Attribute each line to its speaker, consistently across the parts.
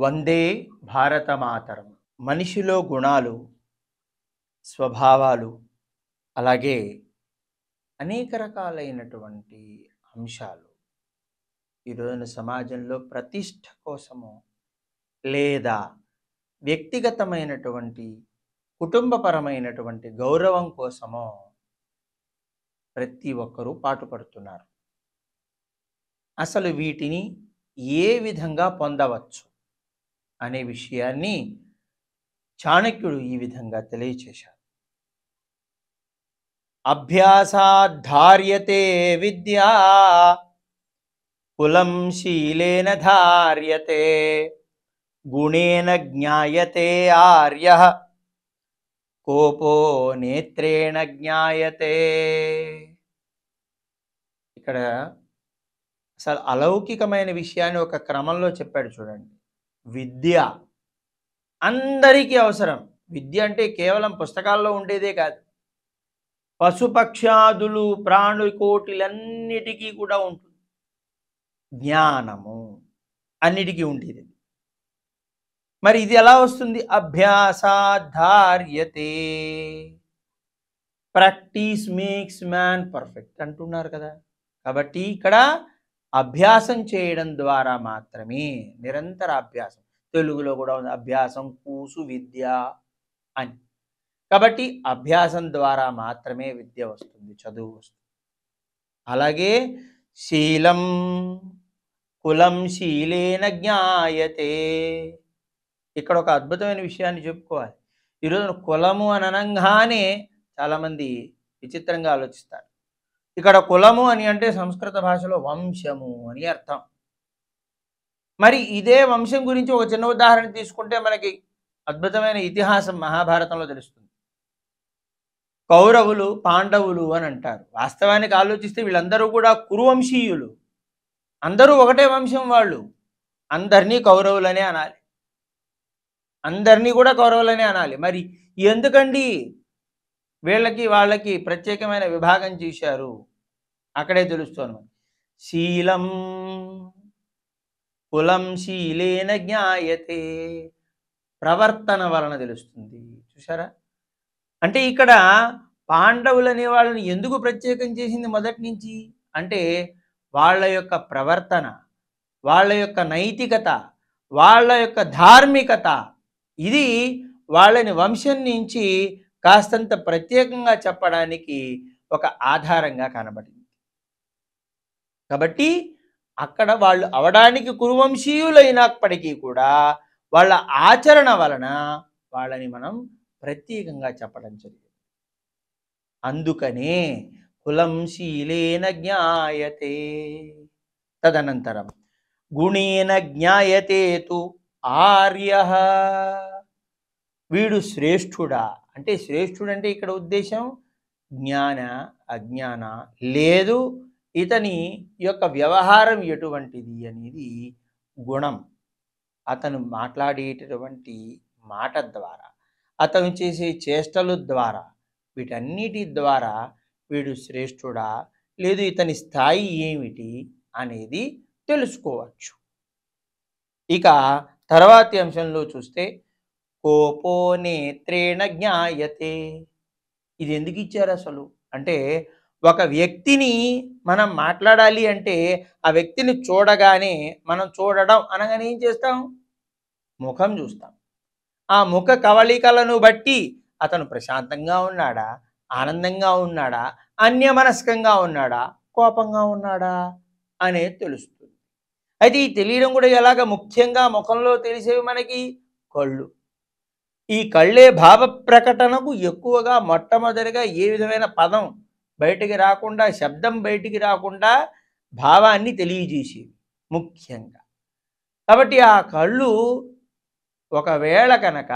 Speaker 1: వందే భారత మాతరం మనిషిలో గుణాలు స్వభావాలు అలాగే అనేక రకాలైనటువంటి అంశాలు ఈరోజున సమాజంలో ప్రతిష్ట కోసము లేదా వ్యక్తిగతమైనటువంటి కుటుంబపరమైనటువంటి గౌరవం కోసమో ప్రతి ఒక్కరూ పాటుపడుతున్నారు అసలు వీటిని ఏ విధంగా పొందవచ్చు అనే విషయాన్ని చాణక్యుడు ఈ విధంగా తెలియచేశారు అభ్యాసాధార్యతే విద్యా కులం శీలేన ధార్యతే గుణేన జ్ఞాయతే ఆర్య కోపో నేత్రేణ జ్ఞాయతే ఇక్కడ అసలు అలౌకికమైన విషయాన్ని ఒక క్రమంలో చెప్పాడు చూడండి విద్య అందరికీ అవసరం విద్య అంటే కేవలం పుస్తకాల్లో ఉండేదే కాదు పశుపక్షాదులు ప్రాణుకోటిలన్నిటికీ కూడా ఉంటుంది జ్ఞానము అన్నిటికీ ఉండేది మరి ఇది ఎలా వస్తుంది అభ్యాసాధార్యతే ప్రాక్టీస్ మేక్స్ మ్యాన్ పర్ఫెక్ట్ అంటున్నారు కదా కాబట్టి ఇక్కడ అభ్యాసం చేయడం ద్వారా మాత్రమే నిరంతర అభ్యాసం తెలుగులో కూడా ఉంది అభ్యాసం కూసు విద్య అని కాబట్టి అభ్యాసం ద్వారా మాత్రమే విద్య వస్తుంది చదువు వస్తుంది అలాగే శీలం కులం శీలేన జ్ఞాయతే ఇక్కడ ఒక అద్భుతమైన విషయాన్ని చెప్పుకోవాలి ఈరోజు కులము అని అనగానే చాలామంది విచిత్రంగా ఆలోచిస్తారు ఇక్కడ కులము అని అంటే సంస్కృత భాషలో వంశము అని అర్థం మరి ఇదే వంశం గురించి ఒక చిన్న ఉదాహరణ తీసుకుంటే మనకి అద్భుతమైన ఇతిహాసం మహాభారతంలో తెలుస్తుంది కౌరవులు పాండవులు అని అంటారు వాస్తవానికి ఆలోచిస్తే వీళ్ళందరూ కూడా కురువంశీయులు అందరూ ఒకటే వంశం వాళ్ళు అందరినీ కౌరవులనే అనాలి అందరినీ కూడా కౌరవులనే అనాలి మరి ఎందుకండి వీళ్ళకి వాళ్ళకి ప్రత్యేకమైన విభాగం చేశారు అక్కడే తెలుస్తాను శీలం కులం శీలేన జ్ఞాయతే ప్రవర్తన వలన తెలుస్తుంది చూసారా అంటే ఇక్కడ అనే వాళ్ళని ఎందుకు ప్రత్యేకం చేసింది మొదటి నుంచి అంటే వాళ్ళ యొక్క ప్రవర్తన వాళ్ళ యొక్క నైతికత వాళ్ళ యొక్క ధార్మికత ఇది వాళ్ళని వంశం నుంచి కాస్తంత ప్రత్యేకంగా చెప్పడానికి ఒక ఆధారంగా కనబడింది కాబట్టి అక్కడ వాళ్ళు అవడానికి కురువంశీయులైనప్పటికీ కూడా వాళ్ళ ఆచరణ వలన వాళ్ళని మనం ప్రత్యేకంగా చెప్పడం జరిగింది అందుకనే కులంశీలేన జ్ఞాయతే తదనంతరం గుణేన జ్ఞాయతే తు ఆర్య వీడు శ్రేష్ఠుడా అంటే శ్రేష్ఠుడు అంటే ఇక్కడ ఉద్దేశం జ్ఞాన అజ్ఞాన లేదు ఇతని యొక్క వ్యవహారం ఎటువంటిది అనేది గుణం అతను మాట్లాడేటటువంటి మాట ద్వారా అతను చేసే చేష్టలు ద్వారా వీటన్నిటి ద్వారా వీడు శ్రేష్ఠుడా లేదు ఇతని స్థాయి ఏమిటి అనేది తెలుసుకోవచ్చు ఇక తర్వాతి అంశంలో చూస్తే కోపో నేత్రేణ జ్ఞాయతే ఇది ఎందుకు ఇచ్చారు అసలు అంటే ఒక వ్యక్తిని మనం మాట్లాడాలి అంటే ఆ వ్యక్తిని చూడగానే మనం చూడడం అనగానే ఏం చేస్తాం ముఖం చూస్తాం ఆ ముఖ కవళికలను బట్టి అతను ప్రశాంతంగా ఉన్నాడా ఆనందంగా ఉన్నాడా అన్యమనస్కంగా ఉన్నాడా కోపంగా ఉన్నాడా అనేది తెలుస్తుంది అయితే ఈ తెలియడం కూడా ఎలాగ ముఖ్యంగా ముఖంలో తెలిసేవి మనకి కళ్ళు ఈ కళ్ళే భావ ప్రకటనకు ఎక్కువగా మొట్టమొదటిగా ఏ విధమైన పదం బయటికి రాకుండా శబ్దం బయటికి రాకుండా భావాన్ని తెలియజేసేవి ముఖ్యంగా కాబట్టి ఆ కళ్ళు ఒకవేళ కనుక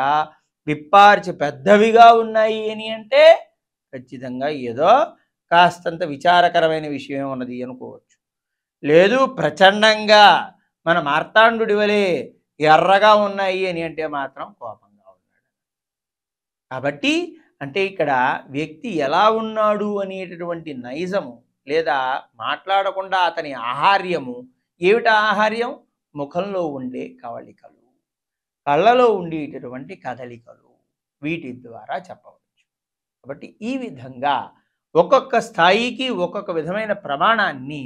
Speaker 1: విప్పార్చి పెద్దవిగా ఉన్నాయి అని అంటే ఖచ్చితంగా ఏదో కాస్తంత విచారకరమైన విషయం ఉన్నది అనుకోవచ్చు లేదు ప్రచండంగా మన మార్తాండు వలె ఎర్రగా ఉన్నాయి అని అంటే మాత్రం కోపం కాబట్టి అంటే ఇక్కడ వ్యక్తి ఎలా ఉన్నాడు అనేటటువంటి నైజము లేదా మాట్లాడకుండా అతని ఆహార్యము ఏమిటి ఆహార్యం ముఖంలో ఉండే కవళికలు కళ్ళలో ఉండేటటువంటి కదలికలు వీటి ద్వారా చెప్పవచ్చు కాబట్టి ఈ విధంగా ఒక్కొక్క స్థాయికి ఒక్కొక్క విధమైన ప్రమాణాన్ని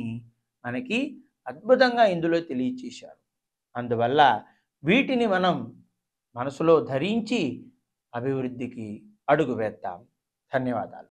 Speaker 1: మనకి అద్భుతంగా ఇందులో తెలియచేశారు అందువల్ల వీటిని మనం మనసులో ధరించి అభివృద్ధికి అడుగు వేద్దాం ధన్యవాదాలు